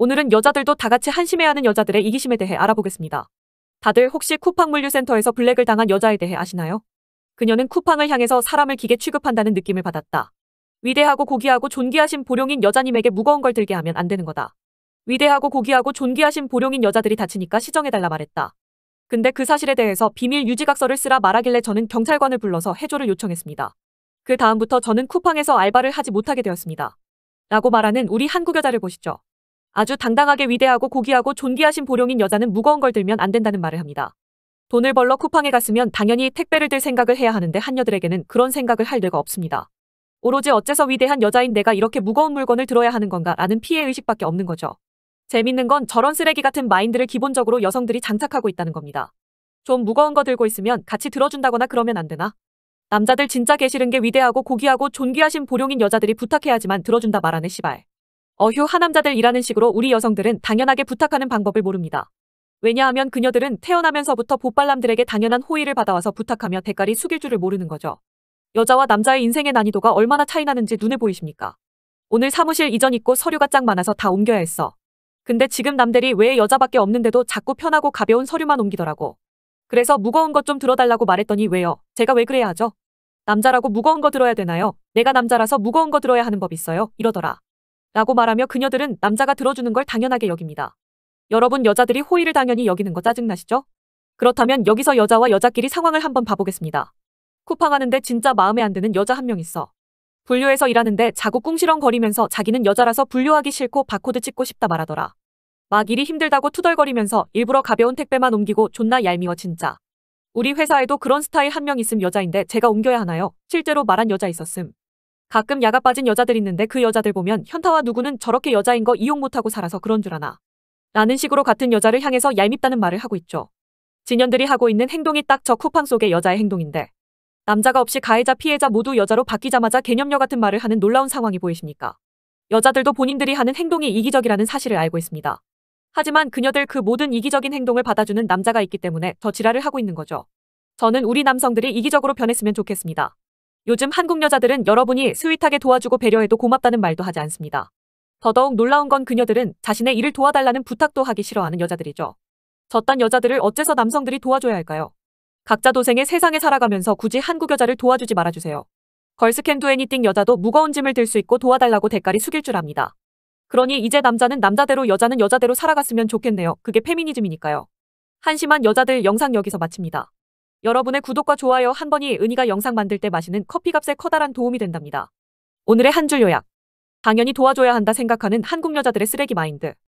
오늘은 여자들도 다 같이 한심해하는 여자들의 이기심에 대해 알아보겠습니다. 다들 혹시 쿠팡 물류센터에서 블랙을 당한 여자에 대해 아시나요? 그녀는 쿠팡을 향해서 사람을 기계 취급한다는 느낌을 받았다. 위대하고 고귀하고 존귀하신 보령인 여자님에게 무거운 걸 들게 하면 안 되는 거다. 위대하고 고귀하고 존귀하신 보령인 여자들이 다치니까 시정해달라 말했다. 근데 그 사실에 대해서 비밀 유지각서를 쓰라 말하길래 저는 경찰관을 불러서 해조를 요청했습니다. 그 다음부터 저는 쿠팡에서 알바를 하지 못하게 되었습니다. 라고 말하는 우리 한국 여자를 보시죠. 아주 당당하게 위대하고 고귀하고 존귀하신 보령인 여자는 무거운 걸 들면 안 된다는 말을 합니다. 돈을 벌러 쿠팡에 갔으면 당연히 택배를 들 생각을 해야 하는데 한여들에게는 그런 생각을 할 데가 없습니다. 오로지 어째서 위대한 여자인 내가 이렇게 무거운 물건을 들어야 하는 건가 라는 피해의식밖에 없는 거죠. 재밌는 건 저런 쓰레기 같은 마인드를 기본적으로 여성들이 장착하고 있다는 겁니다. 좀 무거운 거 들고 있으면 같이 들어준다거나 그러면 안 되나? 남자들 진짜 계시는 게 위대하고 고귀하고 존귀하신 보령인 여자들이 부탁해야지만 들어준다 말하네 시발. 어휴 하남자들 이라는 식으로 우리 여성들은 당연하게 부탁하는 방법을 모릅니다. 왜냐하면 그녀들은 태어나면서부터 보빨남들에게 당연한 호의를 받아와서 부탁하며 대가리 숙일 줄을 모르는 거죠. 여자와 남자의 인생의 난이도가 얼마나 차이나는지 눈에 보이십니까? 오늘 사무실 이전 있고 서류가 짱 많아서 다 옮겨야 했어. 근데 지금 남들이 왜 여자밖에 없는데도 자꾸 편하고 가벼운 서류만 옮기더라고. 그래서 무거운 것 좀 들어달라고 말했더니 왜요? 제가 왜 그래야 하죠? 남자라고 무거운 거 들어야 되나요? 내가 남자라서 무거운 거 들어야 하는 법 있어요? 이러더라. 라고 말하며 그녀들은 남자가 들어주는 걸 당연하게 여깁니다. 여러분 여자들이 호의를 당연히 여기는 거 짜증나시죠? 그렇다면 여기서 여자와 여자끼리 상황을 한번 봐보겠습니다. 쿠팡하는데 진짜 마음에 안 드는 여자 한 명 있어. 분류해서 일하는데 자꾸 꿍시렁거리면서 자기는 여자라서 분류하기 싫고 바코드 찍고 싶다 말하더라. 막 일이 힘들다고 투덜거리면서 일부러 가벼운 택배만 옮기고 존나 얄미워 진짜. 우리 회사에도 그런 스타일 한 명 있음 여자인데 제가 옮겨야 하나요? 실제로 말한 여자 있었음. 가끔 야가 빠진 여자들 있는데 그 여자들 보면 현타와 누구는 저렇게 여자인 거 이용 못하고 살아서 그런 줄 아나. 라는 식으로 같은 여자를 향해서 얄밉다는 말을 하고 있죠. 진현들이 하고 있는 행동이 딱 저 쿠팡 속의 여자의 행동인데 남자가 없이 가해자 피해자 모두 여자로 바뀌자마자 개념녀 같은 말을 하는 놀라운 상황이 보이십니까? 여자들도 본인들이 하는 행동이 이기적이라는 사실을 알고 있습니다. 하지만 그녀들 그 모든 이기적인 행동을 받아주는 남자가 있기 때문에 더 지랄을 하고 있는 거죠. 저는 우리 남성들이 이기적으로 변했으면 좋겠습니다. 요즘 한국 여자들은 여러분이 스윗하게 도와주고 배려해도 고맙다는 말도 하지 않습니다. 더더욱 놀라운 건 그녀들은 자신의 일을 도와달라는 부탁도 하기 싫어하는 여자들이죠. 저딴 여자들을 어째서 남성들이 도와줘야 할까요? 각자 도생의 세상에 살아가면서 굳이 한국 여자를 도와주지 말아주세요. 걸스캔도 애니띵 여자도 무거운 짐을 들 수 있고 도와달라고 대가리 숙일 줄 압니다. 그러니 이제 남자는 남자대로 여자는 여자대로 살아갔으면 좋겠네요. 그게 페미니즘이니까요. 한심한 여자들 영상 여기서 마칩니다. 여러분의 구독과 좋아요 한 번이 은희가 영상 만들 때 마시는 커피값에 커다란 도움이 된답니다. 오늘의 한 줄 요약. 당연히 도와줘야 한다 생각하는 한국 여자들의 쓰레기 마인드.